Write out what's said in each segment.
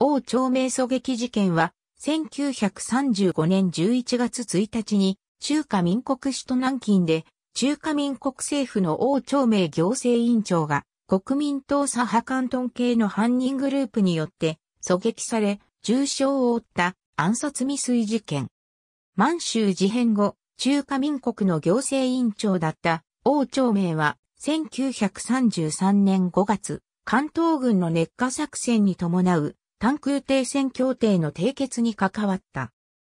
王朝明狙撃事件は、1935年11月1日に、中華民国首都南京で、中華民国政府の王朝明行政委員長が、国民党左派関東系の犯人グループによって、狙撃され、重傷を負った暗殺未遂事件。満州事変後、中華民国の行政委員長だった王朝明は、1933年5月、関東軍の熱化作戦に伴う単空停戦協定の締結に関わった。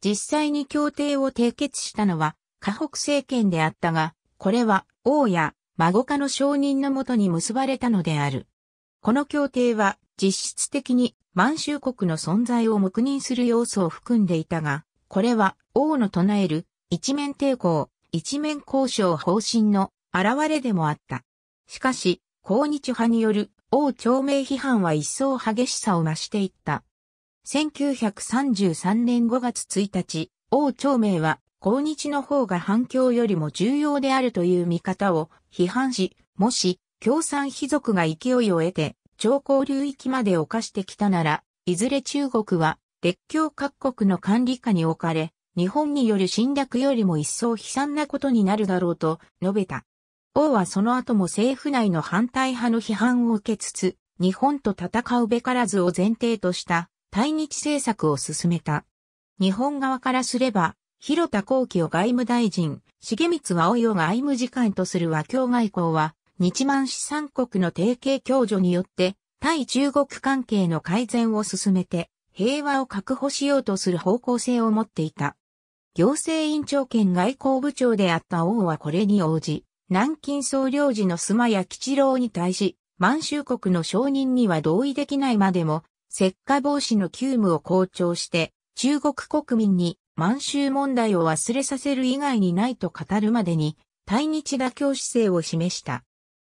実際に協定を締結したのは、河北政権であったが、これは王や孫家の承認のもとに結ばれたのである。この協定は実質的に満州国の存在を黙認する要素を含んでいたが、これは王の唱える一面抵抗、一面交渉方針の現れでもあった。しかし、抗日派による王朝明批判は一層激しさを増していった。1933年5月1日、王朝明は、抗日の方が反共よりも重要であるという見方を批判し、もし、共産貴族が勢いを得て、朝貢流域まで犯してきたなら、いずれ中国は、列強各国の管理下に置かれ、日本による侵略よりも一層悲惨なことになるだろうと述べた。王はその後も政府内の反対派の批判を受けつつ、日本と戦うべからずを前提とした対日政策を進めた。日本側からすれば、広田幸喜を外務大臣、重光葵を外務次官とする和協外交は、日満資産国の提携共助によって、対中国関係の改善を進めて、平和を確保しようとする方向性を持っていた。行政院長兼外交部長であった王はこれに応じ、南京総領事の妻や吉郎に対し、満州国の承認には同意できないまでも、石化防止の急務を好調して、中国国民に満州問題を忘れさせる以外にないと語るまでに、対日妥協姿勢を示した。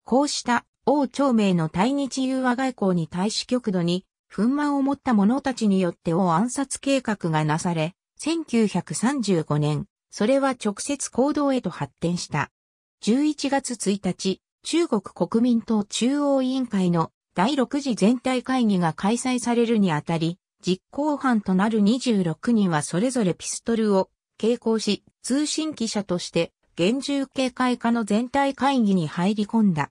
こうした王朝明の対日融和外交に対し極度に憤満を持った者たちによって王暗殺計画がなされ、1935年、それは直接行動へと発展した。11月1日、中国国民党中央委員会の第6次全体会議が開催されるにあたり、実行犯となる26人はそれぞれピストルを携行し、通信記者として厳重警戒下の全体会議に入り込んだ。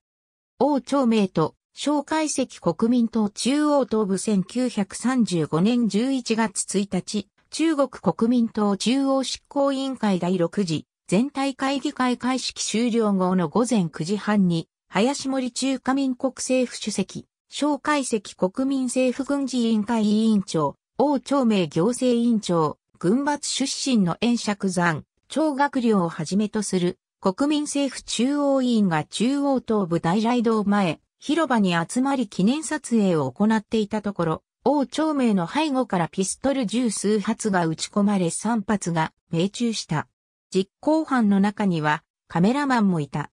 王朝明と蒋介石国民党中央東部1935年11月1日、中国国民党中央執行委員会第6次全体会議会開式終了後の午前9時半に、林森中華民国政府主席、蒋介石国民政府軍事委員会委員長、王長明行政委員長、軍閥出身の円釈山、張学寮をはじめとする、国民政府中央委員が中央東部大雷堂前、広場に集まり記念撮影を行っていたところ、王長明の背後からピストル銃数発が撃ち込まれ3発が命中した。実行犯の中にはカメラマンもいた。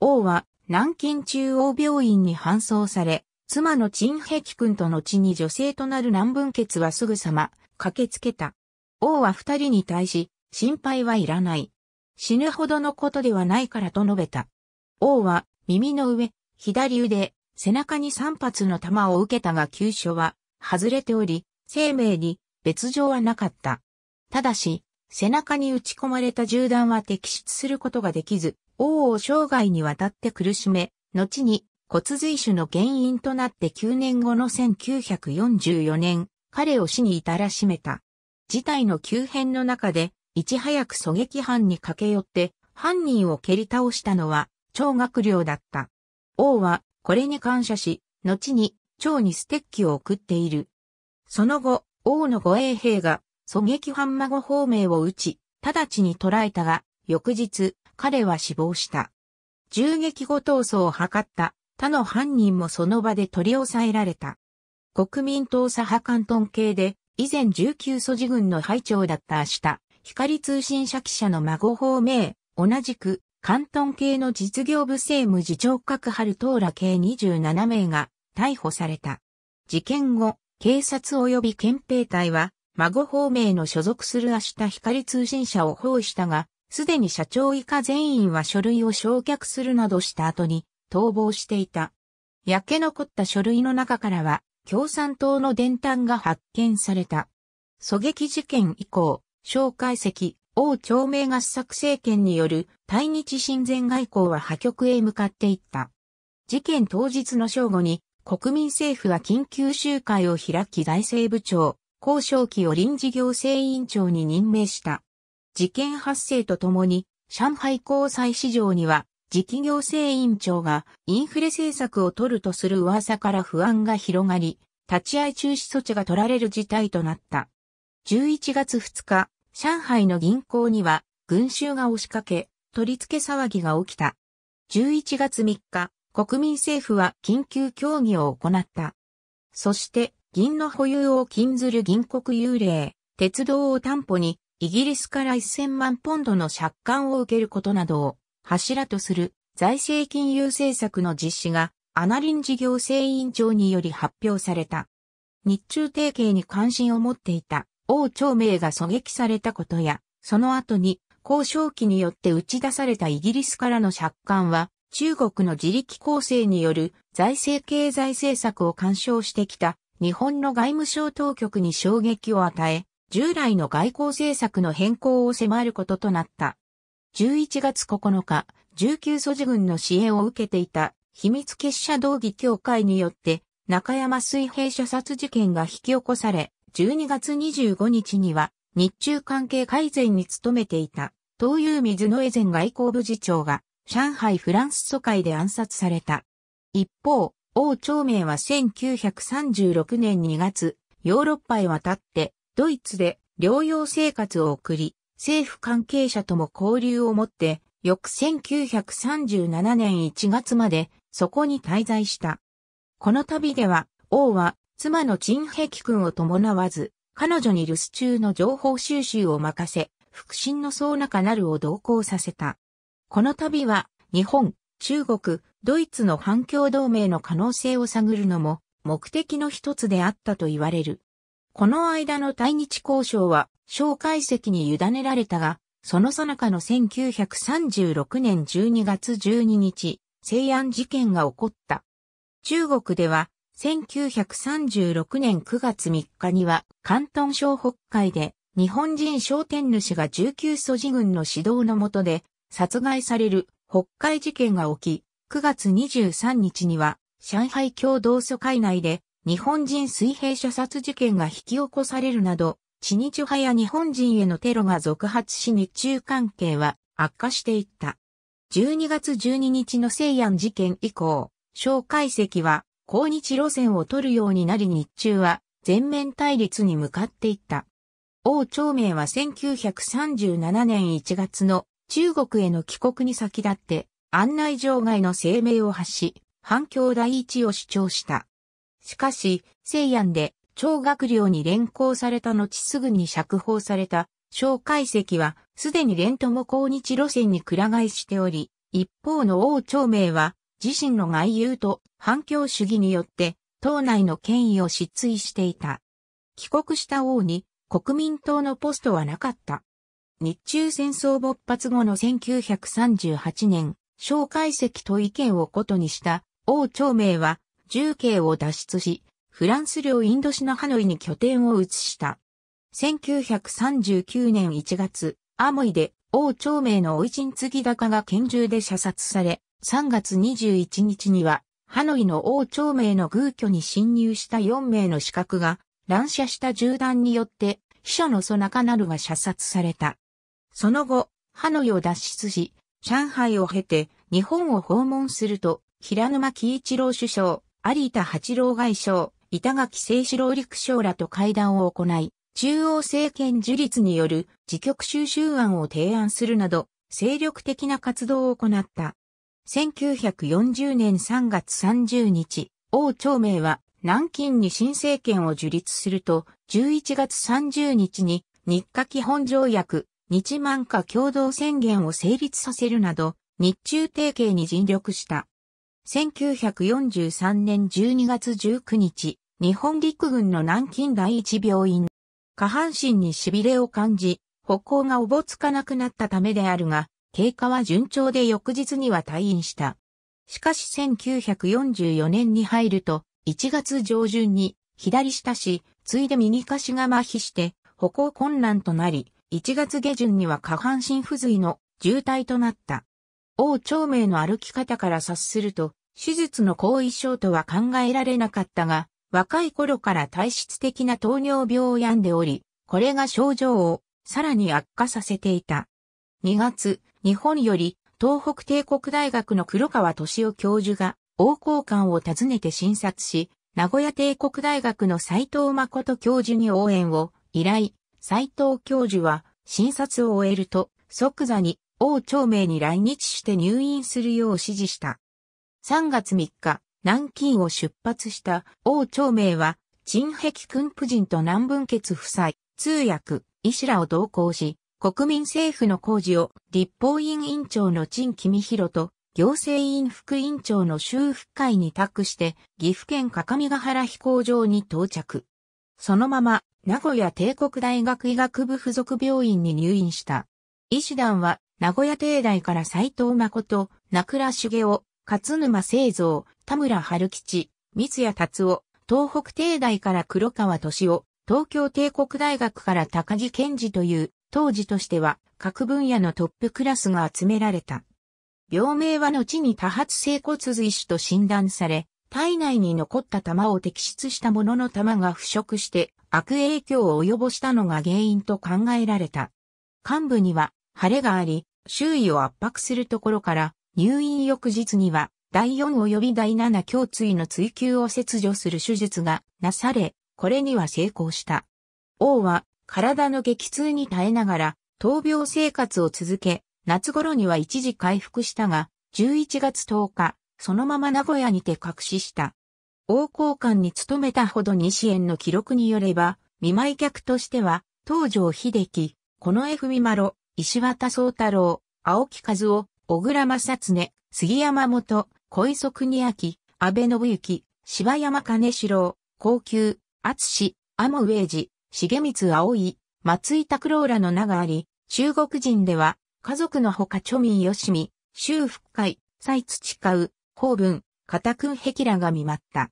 王は南京中央病院に搬送され、妻の陳碧君と後に女性となる南文傑はすぐさま駆けつけた。王は二人に対し、心配はいらない。死ぬほどのことではないからと述べた。王は耳の上、左腕、背中に三発の弾を受けたが急所は外れており、生命に別状はなかった。ただし、背中に打ち込まれた銃弾は摘出することができず、王を生涯にわたって苦しめ、後に骨髄腫の原因となって9年後の1944年、彼を死に至らしめた。事態の急変の中で、いち早く狙撃犯に駆け寄って、犯人を蹴り倒したのは、超学寮だった。王は、これに感謝し、後に、蝶にステッキを送っている。その後、王の護衛兵が、狙撃犯孫方面を撃ち、直ちに捕らえたが、翌日、彼は死亡した。銃撃後逃走を図った他の犯人もその場で取り押さえられた。国民党左派関東系で、以前19素地軍の配長だった明日、光通信社記者の孫方明、同じく、関東系の実業部政務次長閣春東ら計27名が逮捕された。事件後、警察及び憲兵隊は孫方面の所属する明日光通信社を包囲したが、すでに社長以下全員は書類を焼却するなどした後に逃亡していた。焼け残った書類の中からは、共産党の伝端が発見された。狙撃事件以降、蒋介石、王朝明合作政権による対日親善外交は破局へ向かっていった。事件当日の正午に、国民政府は緊急集会を開き財政部長、交渉期を臨時行政委員長に任命した。事件発生とともに、上海交際市場には、次期行政委員長がインフレ政策を取るとする噂から不安が広がり、立ち会い中止措置が取られる事態となった。11月2日、上海の銀行には群衆が押しかけ、取り付け騒ぎが起きた。11月3日、国民政府は緊急協議を行った。そして、銀の保有を禁ずる銀国幽霊、鉄道を担保に、イギリスから1000万ポンドの借款を受けることなどを柱とする財政金融政策の実施がアナリン事業制委員長により発表された。日中提携に関心を持っていた王朝名が狙撃されたことや、その後に交渉期によって打ち出されたイギリスからの借款は、中国の自力構成による財政経済政策を干渉してきた日本の外務省当局に衝撃を与え、従来の外交政策の変更を迫ることとなった。11月9日、19素事軍の支援を受けていた秘密結社道義協会によって中山水平射殺事件が引き起こされ、12月25日には日中関係改善に努めていた東遊水野江前外交部次長が上海フランス疎開で暗殺された。一方、王長明は1936年2月、ヨーロッパへ渡って、ドイツで療養生活を送り、政府関係者とも交流を持って、翌1937年1月までそこに滞在した。この旅では、王は妻の陳碧君を伴わず、彼女に留守中の情報収集を任せ、腹心のそうなかなるを同行させた。この旅は、日本、中国、ドイツの反共同盟の可能性を探るのも目的の一つであったと言われる。この間の対日交渉は、蒋介石に委ねられたが、その最中の1936年12月12日、西安事件が起こった。中国では、1936年9月3日には、関東省北海で、日本人商店主が19素地軍の指導の下で、殺害される北海事件が起き、9月23日には、上海共同疎開内で、日本人水平射殺事件が引き起こされるなど、地日派や日本人へのテロが続発し日中関係は悪化していった。12月12日の西安事件以降、蒋介石は、抗日路線を取るようになり日中は全面対立に向かっていった。王長明は1937年1月の中国への帰国に先立って案内場外の声明を発し、反共第一を主張した。しかし、西安で張学寮に連行された後すぐに釈放された小海石はすでに連も抗日路線にくら替えしており、一方の王朝明は自身の外遊と反共主義によって党内の権威を失墜していた。帰国した王に国民党のポストはなかった。日中戦争勃発後の1938年、小解析と意見を異にした王朝明は重慶を脱出し、フランス領インドシナハノイに拠点を移した。1939年1月、アモイで王朝明の追い陣継ぎ高が拳銃で射殺され、3月21日には、ハノイの王朝明の偶居に侵入した4名の刺客が、乱射した銃弾によって、秘書のソナカナルが射殺された。その後、ハノイを脱出し、上海を経て日本を訪問すると、平沼喜一郎首相、有田八郎外相、板垣清志郎陸将らと会談を行い、中央政権樹立による自局収集案を提案するなど、精力的な活動を行った。1940年3月30日、王長明は南京に新政権を樹立すると、11月30日に日課基本条約日満化共同宣言を成立させるなど、日中提携に尽力した。1943年12月19日、日本陸軍の南京第一病院。下半身に痺れを感じ、歩行がおぼつかなくなったためであるが、経過は順調で翌日には退院した。しかし1944年に入ると、1月上旬に左下し、ついで右下しが麻痺して歩行困難となり、1月下旬には下半身不随の重体となった。王長明の歩き方から察すると、手術の後遺症とは考えられなかったが、若い頃から体質的な糖尿病を病んでおり、これが症状をさらに悪化させていた。2月、日本より東北帝国大学の黒川敏夫教授が王公館を訪ねて診察し、名古屋帝国大学の斎藤誠教授に応援を依頼、斎藤教授は診察を終えると即座に王長明に来日して入院するよう指示した。3月3日、南京を出発した王長明は、陳壁君夫人と南文傑夫妻、通訳、医師らを同行し、国民政府の工事を立法院院長の陳君博と行政院副院長の修復会に託して岐阜県各務原飛行場に到着。そのまま、名古屋帝国大学医学部附属病院に入院した。医師団は、名古屋帝大から斎藤誠、名倉茂雄、勝沼清造、田村春吉、三谷達夫、東北帝大から黒川敏夫、東京帝国大学から高木健二という、当時としては各分野のトップクラスが集められた。病名は後に多発性骨髄腫と診断され、体内に残った玉を摘出したものの玉が腐食して悪影響を及ぼしたのが原因と考えられた。幹部には腫れがあり、周囲を圧迫するところから入院翌日には第4及び第7胸椎の追求を切除する手術がなされ、これには成功した。王は体の激痛に耐えながら闘病生活を続け、夏頃には一時回復したが、11月10日、そのまま名古屋にて隠しした。王公館に勤めたほど西園の記録によれば、見舞客としては、東条秀樹、この江文丸、石渡宗太郎、青木和夫、小倉正恒、杉山元、小磯国明、安倍信之、柴山金四郎、高級、厚志、アモウェイジ、重光葵、松井拓郎らの名があり、中国人では、家族のほか著民よしみ、周福会、蔡土買う、法文、片ヘキラが見舞った。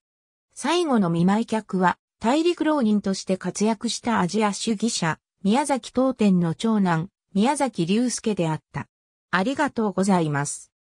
最後の見舞客は、大陸浪人として活躍したアジア主義者、宮崎東天の長男、宮崎隆介であった。ありがとうございます。